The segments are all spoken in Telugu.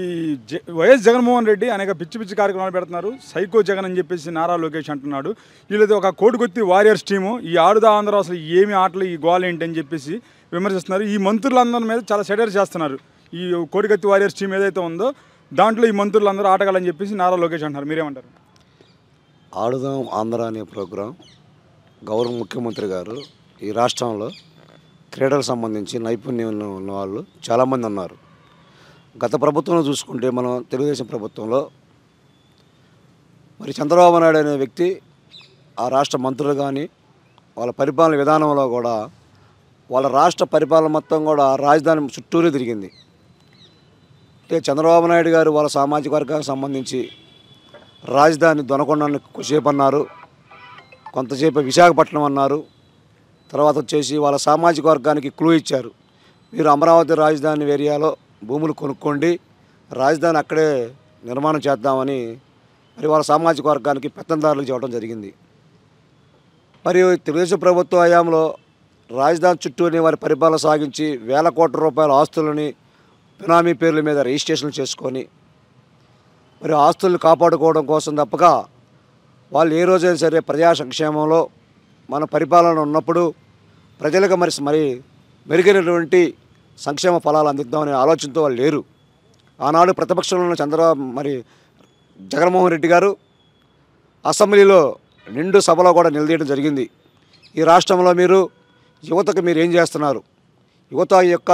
ఈ జ వైఎస్ జగన్మోహన్ రెడ్డి అనేక పిచ్చి పిచ్చి కార్యక్రమాలు పెడుతున్నారు సైకో జగన్ అని చెప్పేసి నారా లోకేష్ అంటున్నాడు వీళ్ళది ఒక కోటికొత్తి వారియర్స్ టీము ఈ ఆడుదా ఆంధ్ర అసలు ఏమి ఆటలు ఈ గోల్ ఏంటి అని చెప్పేసి విమర్శిస్తున్నారు ఈ మంత్రులందరి మీద చాలా సెటర్ చేస్తున్నారు ఈ కోటికొత్తి వారియర్స్ టీం ఏదైతే ఉందో దాంట్లో ఈ మంత్రులందరూ ఆటగాలని చెప్పేసి నారా లోకేష్ అంటున్నారు మీరేమంటారు ఆడుదాం ఆంధ్ర అనే ప్రోగ్రాం గౌరవ ముఖ్యమంత్రి గారు ఈ రాష్ట్రంలో క్రీడలకు సంబంధించి నైపుణ్యం ఉన్న వాళ్ళు చాలామంది ఉన్నారు గత ప్రభుత్వంలో చూసుకుంటే మనం తెలుగుదేశం ప్రభుత్వంలో మరి చంద్రబాబు నాయుడు అనే వ్యక్తి ఆ రాష్ట్ర మంత్రులు కానీ వాళ్ళ పరిపాలన విధానంలో కూడా వాళ్ళ రాష్ట్ర పరిపాలన మొత్తం కూడా రాజధాని చుట్టూరే తిరిగింది అంటే చంద్రబాబు నాయుడు గారు వాళ్ళ సామాజిక వర్గానికి సంబంధించి రాజధాని దొనకొండను కొద్దిసేపు అన్నారు కొంతసేపు విశాఖపట్నం అన్నారు తర్వాత వచ్చేసి వాళ్ళ సామాజిక వర్గానికి క్లూ ఇచ్చారు మీరు అమరావతి రాజధాని ఏరియాలో భూములు కొనుక్కోండి రాజధాని అక్కడే నిర్మాణం చేద్దామని మరి వాళ్ళ సామాజిక వర్గానికి పెత్తందారులు చేయడం జరిగింది మరియు తెలుగుదేశం ప్రభుత్వ హయాంలో రాజధాని చుట్టూనే వారి పరిపాలన సాగించి వేల కోట్ల రూపాయల ఆస్తులని పినామీ పేర్ల మీద రిజిస్ట్రేషన్లు చేసుకొని మరి ఆస్తులను కాపాడుకోవడం కోసం తప్పక వాళ్ళు ఏ రోజైనా సరే ప్రజా సంక్షేమంలో మన పరిపాలన ఉన్నప్పుడు ప్రజలకు మరి మరి మెరుగైనటువంటి సంక్షేమ ఫలాలు అందిద్దామనే ఆలోచనతో వాళ్ళు లేరు ఆనాడు ప్రతిపక్షంలో ఉన్న చంద్ర మరి జగన్మోహన్ రెడ్డి గారు అసెంబ్లీలో నిండు సభలో కూడా నిలదీయడం జరిగింది ఈ రాష్ట్రంలో మీరు యువతకు మీరు ఏం చేస్తున్నారు యువత యొక్క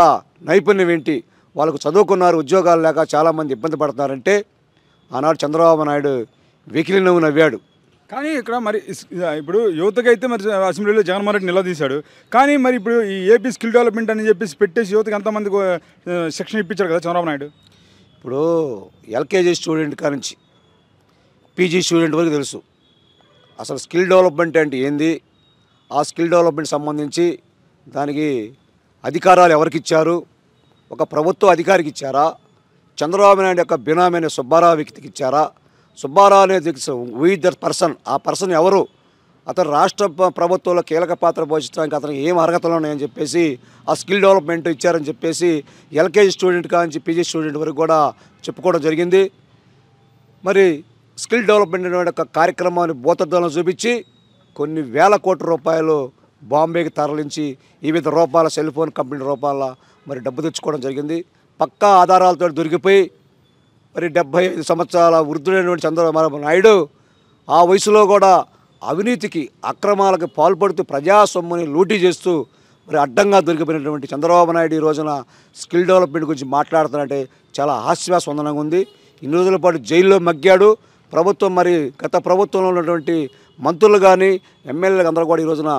నైపుణ్యం ఏంటి వాళ్ళకు చదువుకున్నారు ఉద్యోగాలు లేక చాలామంది ఇబ్బంది పడుతున్నారంటే ఆనాడు చంద్రబాబు నాయుడు వెకిలి నవ్వు నవ్వాడు కానీ ఇక్కడ మరి ఇప్పుడు యువతకైతే మరి అసెంబ్లీలో జగన్మోహన్ రెడ్డి నిలదీశాడు కానీ మరి ఇప్పుడు ఈ ఏపీ స్కిల్ డెవలప్మెంట్ అని చెప్పేసి పెట్టేసి యువతకి ఎంతమంది శిక్షణ ఇప్పించాడు కదా చంద్రబాబు నాయుడు ఇప్పుడు ఎల్కేజీ స్టూడెంట్ నుంచి పీజీ స్టూడెంట్ వరకు తెలుసు అసలు స్కిల్ డెవలప్మెంట్ అంటే ఏంది ఆ స్కిల్ డెవలప్మెంట్ సంబంధించి దానికి అధికారాలు ఎవరికి ఇచ్చారు ఒక ప్రభుత్వ అధికారికి ఇచ్చారా చంద్రబాబు నాయుడు యొక్క బినామీ అనే సుబ్బారావు వ్యక్తికి ఇచ్చారా సుబ్బారావు అనేది దిక్స్ వీ పర్సన్ ఆ పర్సన్ ఎవరు అతను రాష్ట్ర ప్రభుత్వంలో కీలక పాత్ర పోషించడానికి అతనికి ఏం అర్హతలు ఉన్నాయని చెప్పేసి ఆ స్కిల్ డెవలప్మెంట్ ఇచ్చారని చెప్పేసి ఎల్కేజీ స్టూడెంట్ కానించి పీజీ స్టూడెంట్ వరకు కూడా చెప్పుకోవడం జరిగింది మరి స్కిల్ డెవలప్మెంట్ అనే ఒక కార్యక్రమాన్ని భూతద్వాలను చూపించి కొన్ని వేల కోట్ల రూపాయలు బాంబేకి తరలించి వివిధ రూపాల సెల్ ఫోన్ కంపెనీ రూపాల మరి డబ్బు తెచ్చుకోవడం జరిగింది పక్కా ఆధారాలతో దొరికిపోయి మరి డెబ్భై ఐదు సంవత్సరాల వృద్ధుడైనటువంటి చంద్రబాబు నాయుడు ఆ వయసులో కూడా అవినీతికి అక్రమాలకు పాల్పడుతూ ప్రజాసొమ్ముని లూటీ చేస్తూ మరి అడ్డంగా దొరికిపోయినటువంటి చంద్రబాబు నాయుడు ఈ రోజున స్కిల్ డెవలప్మెంట్ గురించి మాట్లాడుతున్నట్టే చాలా హాస్యాస్పందనంగా ఉంది ఇన్ని రోజుల పాటు జైల్లో మగ్గాడు ప్రభుత్వం మరి గత ప్రభుత్వంలో ఉన్నటువంటి మంత్రులు కానీ ఎమ్మెల్యేలు అందరూ కూడా ఈ రోజున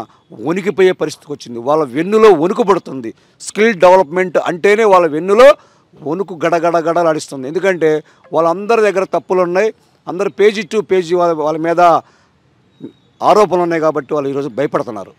వణికిపోయే పరిస్థితికి వచ్చింది వాళ్ళ వెన్నులో వణుకుపడుతుంది స్కిల్ డెవలప్మెంట్ అంటేనే వాళ్ళ వెన్నులో వణుకు గడగడగడలాడిస్తుంది ఎందుకంటే వాళ్ళందరి దగ్గర తప్పులు ఉన్నాయి అందరు పేజీ టు పేజీ వాళ్ళ వాళ్ళ మీద ఆరోపణలు ఉన్నాయి కాబట్టి వాళ్ళు ఈరోజు భయపడుతున్నారు